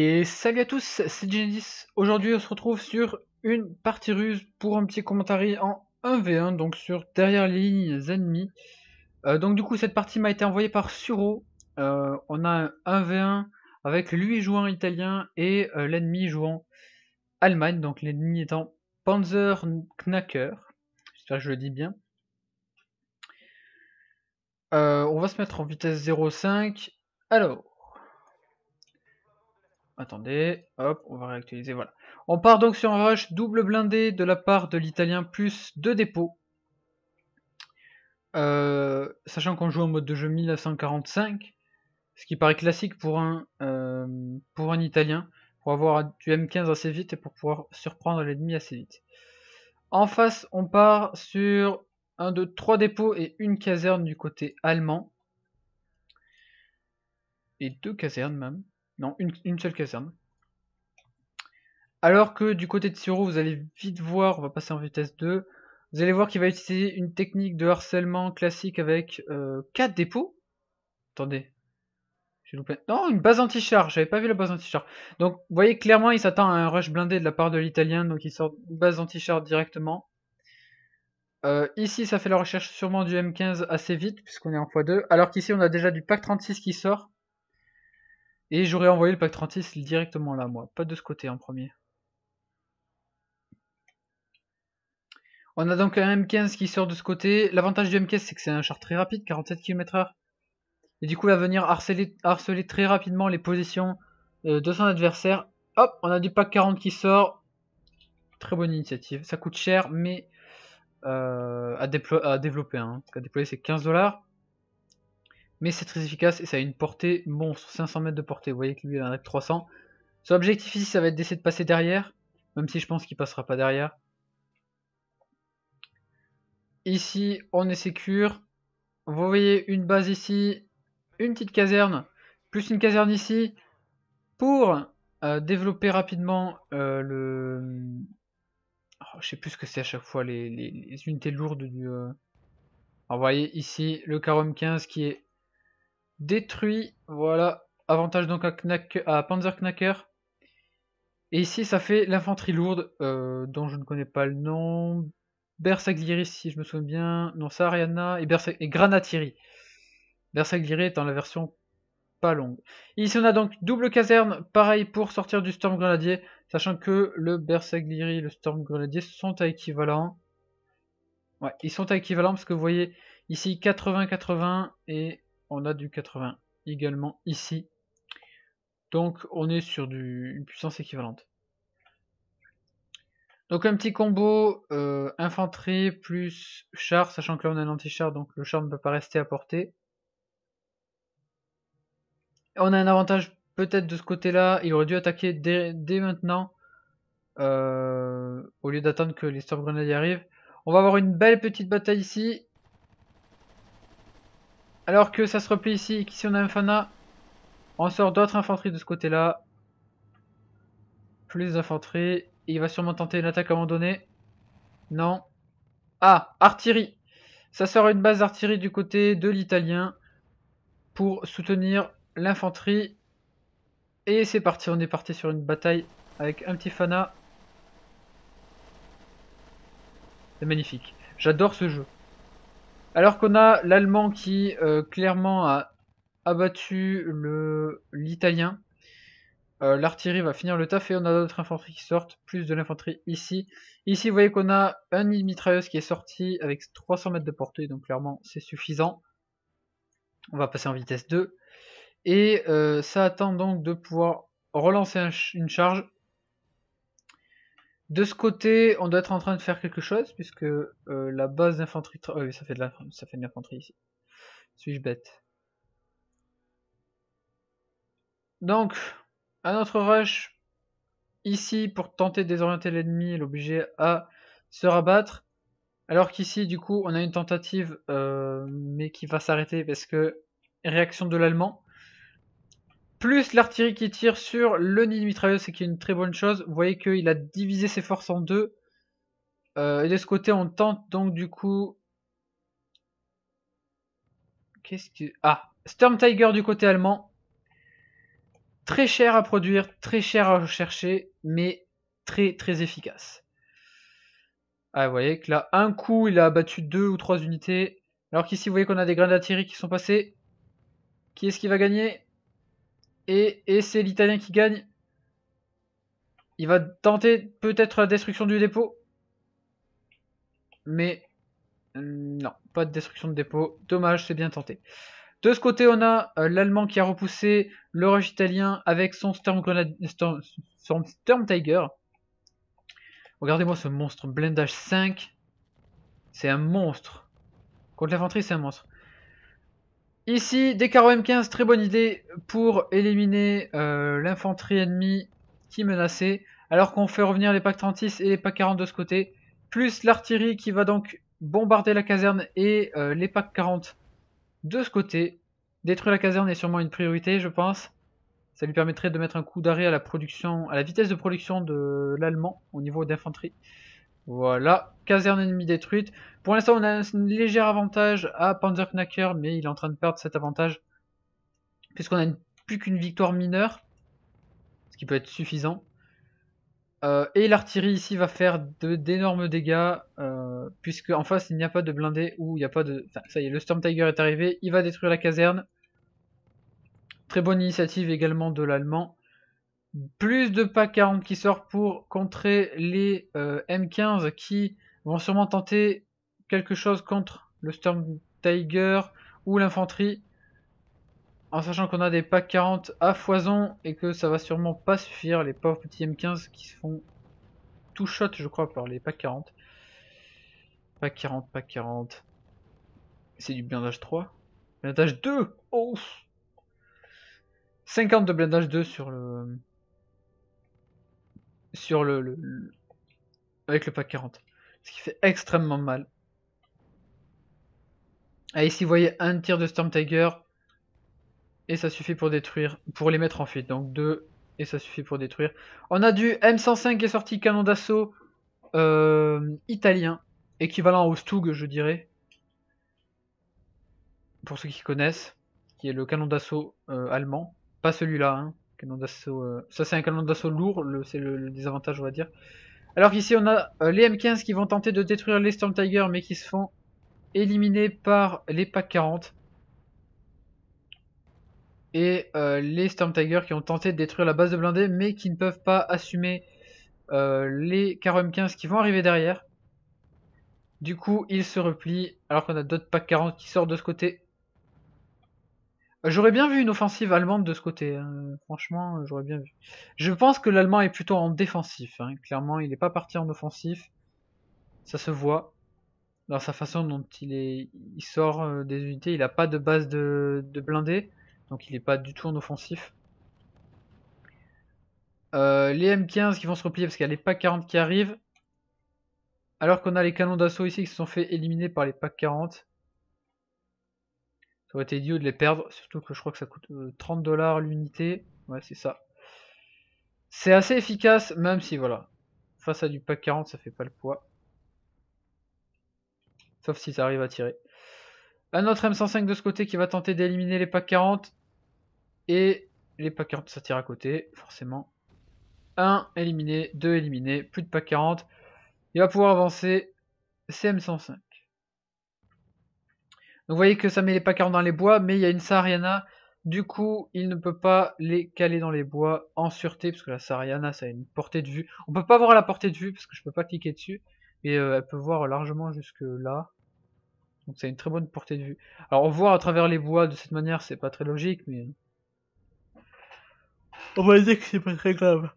Et salut à tous, c'est Genis. Aujourd'hui, on se retrouve sur une partie ruse pour un petit commentaire en 1v1, donc sur derrière les lignes ennemies. Euh, donc du coup, cette partie m'a été envoyée par Suro. Euh, on a un 1v1 avec lui jouant italien et euh, l'ennemi jouant Allemagne, donc l'ennemi étant Panzer Knacker. J'espère que je le dis bien. on va se mettre en vitesse 0.5. Alors, Attendez, hop, on va réactualiser, voilà. On part donc sur un rush double blindé de la part de l'italien, plus deux dépôts. Euh, sachant qu'on joue en mode de jeu 1945, ce qui paraît classique pour un, euh, pour un italien, pour avoir du M15 assez vite et pour pouvoir surprendre l'ennemi assez vite. En face, on part sur un de trois dépôts et une caserne du côté allemand. Et deux casernes même. Non, une, seule caserne. Alors que du côté de Siro, vous allez vite voir, on va passer en vitesse 2, vous allez voir qu'il va utiliser une technique de harcèlement classique avec 4 euh, dépôts. Attendez. Non, une base anti-char. J'avais pas vu la base anti-char. Donc, vous voyez clairement, il s'attend à un rush blindé de la part de l'italien. Donc, il sort une base anti-char directement. Euh, ici, ça fait la recherche sûrement du M15 assez vite, puisqu'on est en x2. Alors qu'ici, on a déjà du pack 36 qui sort. Et j'aurais envoyé le pack 36 directement là, moi, pas de ce côté en premier. On a donc un M15 qui sort de ce côté. L'avantage du M15, c'est que c'est un char très rapide, 47 km/h. Et du coup, il va venir harceler, harceler très rapidement les positions euh, de son adversaire. Hop, on a du pack 40 qui sort. Très bonne initiative. Ça coûte cher, mais euh, à, à, développer. Hein. À déployer, c'est 15 dollars mais c'est très efficace et ça a une portée monstre, 500 mètres de portée, vous voyez que lui il en a 300. Son objectif ici ça va être d'essayer de passer derrière, même si je pense qu'il passera pas derrière. Ici on est sécure, vous voyez une base ici, une petite caserne, plus une caserne ici, pour euh, développer rapidement euh, le... Oh, je sais plus ce que c'est à chaque fois les, unités lourdes du... Euh, vous voyez ici le Carom 15 qui est détruit. Voilà, avantage donc à, Panzerknacker. Et ici, ça fait l'infanterie lourde, euh, dont je ne connais pas le nom. Bersaglieri, si je me souviens bien. Non, ça, Ariana. Et, et Granatieri. Bersaglieri étant la version pas longue. Ici, on a donc double caserne. Pareil pour sortir du Storm Grenadier. Sachant que le Bersaglieri et le Storm Grenadier sont à équivalent. Ouais, ils sont à équivalent parce que vous voyez ici 80-80 et on a du 80 également ici. Donc on est sur du, une puissance équivalente. Donc un petit combo euh, infanterie plus char, sachant que là on a un anti-char, donc le char ne peut pas rester à portée. On a un avantage peut-être de ce côté-là, il aurait dû attaquer dès, maintenant, euh, au lieu d'attendre que les Storm Grenades y arrivent. On va avoir une belle petite bataille ici, alors que ça se replie ici, qu'ici on a un fana, on sort d'autres infanteries de ce côté-là. Plus d'infanterie. Il va sûrement tenter une attaque à un moment donné. Non. Ah, artillerie. Ça sort une base d'artillerie du côté de l'italien pour soutenir l'infanterie. Et c'est parti, on est parti sur une bataille avec un petit fana. C'est magnifique. J'adore ce jeu. Alors qu'on a l'allemand qui euh, clairement a abattu l'italien. Euh, l'artillerie va finir le taf et on a d'autres infanteries qui sortent, plus de l'infanterie ici. Ici, vous voyez qu'on a un mitrailleuse qui est sorti avec 300 mètres de portée, donc clairement c'est suffisant. On va passer en vitesse 2. Et euh, ça attend donc de pouvoir relancer une charge de ce côté, on doit être en train de faire quelque chose, puisque euh, la base d'infanterie... Oh, euh, oui, ça fait de l'infanterie ici. Suis-je bête Donc, un autre rush ici pour tenter de désorienter l'ennemi et l'obliger à se rabattre. Alors qu'ici, du coup, on a une tentative, euh, mais qui va s'arrêter parce que réaction de l'allemand plus l'artillerie qui tire sur le nid de mitrailleuse, c'est qui est une très bonne chose. Vous voyez qu'il a divisé ses forces en deux. Euh, et de ce côté, on tente donc du coup... Qu'est-ce que... Ah, Storm Tiger du côté allemand. Très cher à produire, très cher à rechercher, mais très très efficace. Ah, vous voyez que là, un coup, il a abattu deux ou trois unités. Alors qu'ici, vous voyez qu'on a des grains d'artillerie qui sont passés. Qui est-ce qui va gagner et, c'est l'Italien qui gagne. Il va tenter peut-être la destruction du dépôt. Mais mm, non, pas de destruction de dépôt. Dommage, c'est bien tenté. De ce côté, on a euh, l'Allemand qui a repoussé le italien avec son Storm, Tiger. Regardez-moi ce monstre, blindage 5. C'est un monstre. Contre l'infanterie, c'est un monstre. Ici, des carreaux M15, très bonne idée pour éliminer euh, l'infanterie ennemie qui menaçait. Alors qu'on fait revenir les packs 36 et les packs 40 de ce côté. Plus l'artillerie qui va donc bombarder la caserne et euh, les packs 40 de ce côté. Détruire la caserne est sûrement une priorité, je pense. Ça lui permettrait de mettre un coup d'arrêt à la production, à la vitesse de production de l'allemand au niveau d'infanterie. Voilà, caserne ennemie détruite. Pour l'instant, on a un léger avantage à Panzerknacker, mais il est en train de perdre cet avantage. Puisqu'on a plus qu'une victoire mineure. Ce qui peut être suffisant. Euh, et l'artillerie ici va faire d'énormes dégâts. Euh, puisque en face, il n'y a pas de blindé ou il n'y a pas de... Enfin, ça y est, le Storm Tiger est arrivé. Il va détruire la caserne. Très bonne initiative également de l'Allemand. Plus de pack 40 qui sort pour contrer les euh, M15 qui vont sûrement tenter quelque chose contre le Storm Tiger ou l'infanterie. En sachant qu'on a des packs 40 à foison et que ça va sûrement pas suffire. Les pauvres petits M15 qui se font tout shot je crois par les packs 40. Pack 40, pack 40. C'est du blindage 3. Blindage 2 Oh 50 de blindage 2 sur le sur le, avec le pack 40. Ce qui fait extrêmement mal. et ah, ici, vous voyez un tir de Storm Tiger. Et ça suffit pour détruire, pour les mettre en fuite. Donc deux, et ça suffit pour détruire. On a du M105 qui est sorti, canon d'assaut euh, italien. Équivalent au Stug, je dirais. Pour ceux qui connaissent. Qui est le canon d'assaut euh, allemand. Pas celui-là, hein. Euh, ça, c'est un canon d'assaut lourd, c'est le, désavantage, on va dire. Alors qu'ici, on a euh, les M15 qui vont tenter de détruire les Storm Tiger, mais qui se font éliminer par les PAC 40. Et euh, les Storm Tiger qui ont tenté de détruire la base de blindés, mais qui ne peuvent pas assumer les carreaux M15 qui vont arriver derrière. Du coup, ils se replient, alors qu'on a d'autres PAC 40 qui sortent de ce côté euh, j'aurais bien vu une offensive allemande de ce côté. Hein. Franchement, euh, j'aurais bien vu. Je pense que l'allemand est plutôt en défensif. Hein. Clairement, il n'est pas parti en offensif. Ça se voit dans sa façon dont il, est, il sort euh, des unités. Il n'a pas de base de, de donc il n'est pas du tout en offensif. les M15 qui vont se replier parce qu'il y a les PAC 40 qui arrivent. Alors qu'on a les canons d'assaut ici qui se sont fait éliminer par les PAC 40. Ça aurait été idiot de les perdre, surtout que je crois que ça coûte 30 euh, dollars l'unité. Ouais, c'est ça. C'est assez efficace, même si voilà. Face à du pack 40, ça fait pas le poids. Sauf si ça arrive à tirer. Un autre M105 de ce côté qui va tenter d'éliminer les packs 40. Et les packs 40, ça tire à côté, forcément. 1 éliminé, 2 éliminé, plus de pack 40. Il va pouvoir avancer C'est m 105 donc vous voyez que ça met les Packers dans les bois, mais il y a une Sariana. Du coup, il ne peut pas les caler dans les bois en sûreté, parce que la Sariana ça a une portée de vue. On peut pas voir la portée de vue, parce que je peux pas cliquer dessus. mais euh, elle peut voir largement jusque là. Donc c'est une très bonne portée de vue. Alors voit à travers les bois de cette manière, c'est pas très logique, mais... On va dire que c'est pas très grave.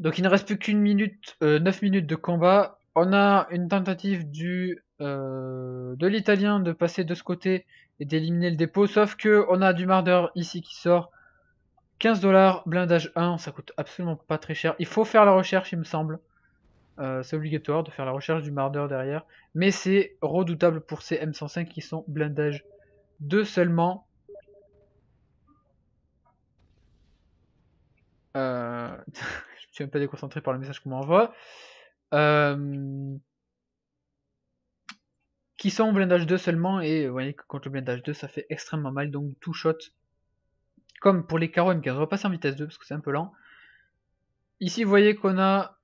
Donc il ne reste plus qu'une minute, 9 euh, minutes de combat. On a une tentative euh, de l'italien de passer de ce côté et d'éliminer le dépôt. Sauf que on a du mardeur ici qui sort. 15 dollars, blindage 1, ça coûte absolument pas très cher. Il faut faire la recherche, il me semble. Euh, c'est obligatoire de faire la recherche du mardeur derrière. Mais c'est redoutable pour ces M105 qui sont blindage 2 seulement. Euh, je suis un peu déconcentré par le message qu'on m'envoie. Euh, qui sont en blindage 2 seulement, et vous voyez que contre le blindage 2 ça fait extrêmement mal, donc tout shot. Comme pour les Karo M15, on va passer en vitesse 2 parce que c'est un peu lent. Ici vous voyez qu'on a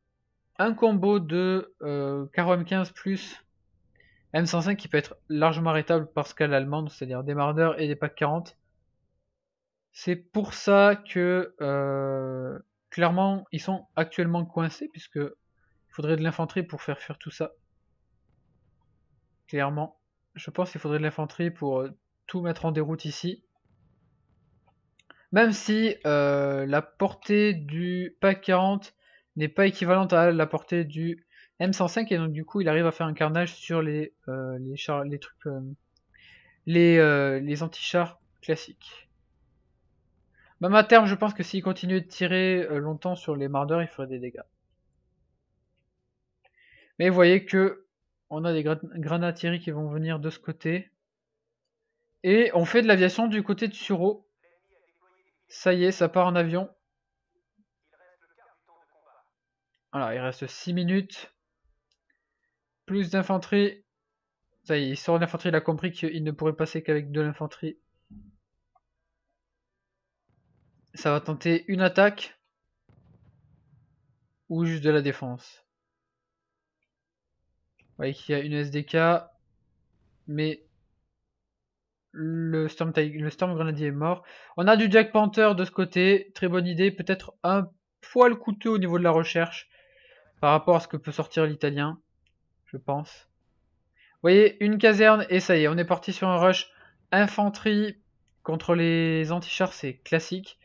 un combo de euh, M15 plus M105 qui peut être largement arrêtable par qu'à allemande, c'est-à-dire des mardeurs et des packs 40. C'est pour ça que euh, clairement ils sont actuellement coincés puisque faudrait de l'infanterie pour faire fuir tout ça. Clairement. Je pense qu'il faudrait de l'infanterie pour euh, tout mettre en déroute ici. Même si euh, la portée du PAC 40 n'est pas équivalente à la portée du M105 et donc du coup il arrive à faire un carnage sur les euh, trucs les, anti-chars classiques. Même à terme je pense que s'il continuait de tirer longtemps sur les mardeurs il ferait des dégâts. Mais vous voyez que on a des granatiers qui vont venir de ce côté. Et on fait de l'aviation du côté de Suro. Ça y est, ça part en avion. Voilà, il reste 6 minutes. Plus d'infanterie. Ça y est, il sort l'infanterie, il a compris qu'il ne pourrait passer qu'avec de l'infanterie. Ça va tenter une attaque. Ou juste de la défense voyez qu'il y a une SDK, mais le Storm, Grenadier est mort. On a du Jack Panther de ce côté, très bonne idée, peut-être un poil coûteux au niveau de la recherche par rapport à ce que peut sortir l'italien, je pense. Vous voyez, une caserne, et ça y est, on est parti sur un rush infanterie contre les anti-chars, c'est classique.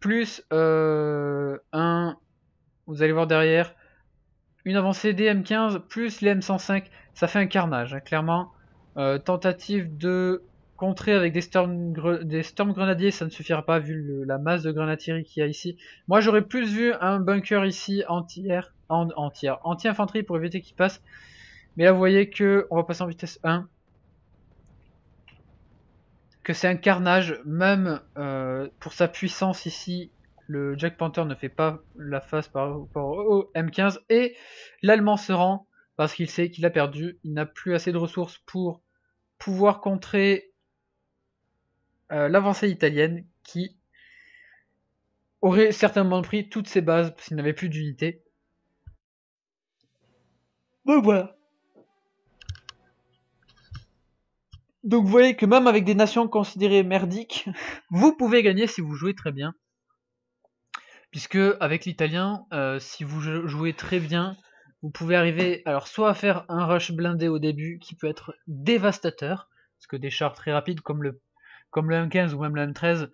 Plus euh, un, vous allez voir derrière, une avancée des M15 plus les M105, ça fait un carnage, hein, clairement. Euh, tentative de contrer avec des storm, des storm grenadiers, ça ne suffira pas vu la masse de grenadierie qu'il y a ici. Moi j'aurais plus vu un bunker ici anti anti anti-infanterie pour éviter qu'il passe. Mais là vous voyez que on va passer en vitesse 1. Que c'est un carnage, même euh, pour sa puissance ici, le Jack Panther ne fait pas la face par rapport au M15 et l'Allemand se rend parce qu'il sait qu'il a perdu, il n'a plus assez de ressources pour pouvoir contrer euh, l'avancée italienne qui aurait certainement pris toutes ses bases parce qu'il n'avait plus d'unité. voilà. Donc vous voyez que même avec des nations considérées merdiques, vous pouvez gagner si vous jouez très bien. Puisque avec l'italien, euh, si vous jouez très bien, vous pouvez arriver alors soit à faire un rush blindé au début qui peut être dévastateur, parce que des chars très rapides comme le, comme le M15 ou même le M13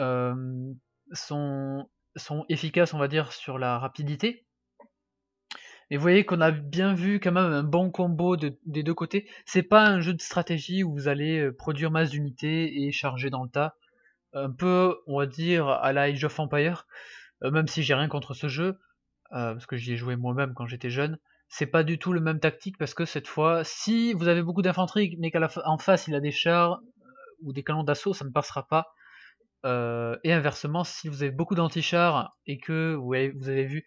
euh, sont, sont efficaces, on va dire, sur la rapidité. Et vous voyez qu'on a bien vu quand même un bon combo des deux côtés. C'est pas un jeu de stratégie où vous allez euh, produire masse d'unités et charger dans le tas. Un peu, on va dire, à la Age of Empire. Euh, même si j'ai rien contre ce jeu, euh, parce que j'y ai joué moi-même quand j'étais jeune, c'est pas du tout le même tactique parce que cette fois, si vous avez beaucoup d'infanterie, mais qu'en face il a des chars euh, ou des canons d'assaut, ça ne passera pas. et inversement, si vous avez beaucoup d'antichars et que vous avez, vous avez vu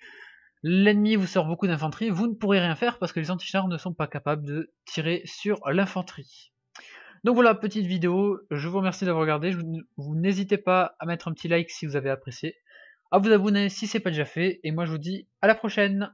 l'ennemi vous sort beaucoup d'infanterie, vous ne pourrez rien faire parce que les antichars ne sont pas capables de tirer sur l'infanterie. Donc voilà, petite vidéo, je vous remercie d'avoir regardé, vous n'hésitez pas à mettre un petit like si vous avez apprécié, à ah, vous abonner si c'est pas déjà fait, et moi je vous dis à la prochaine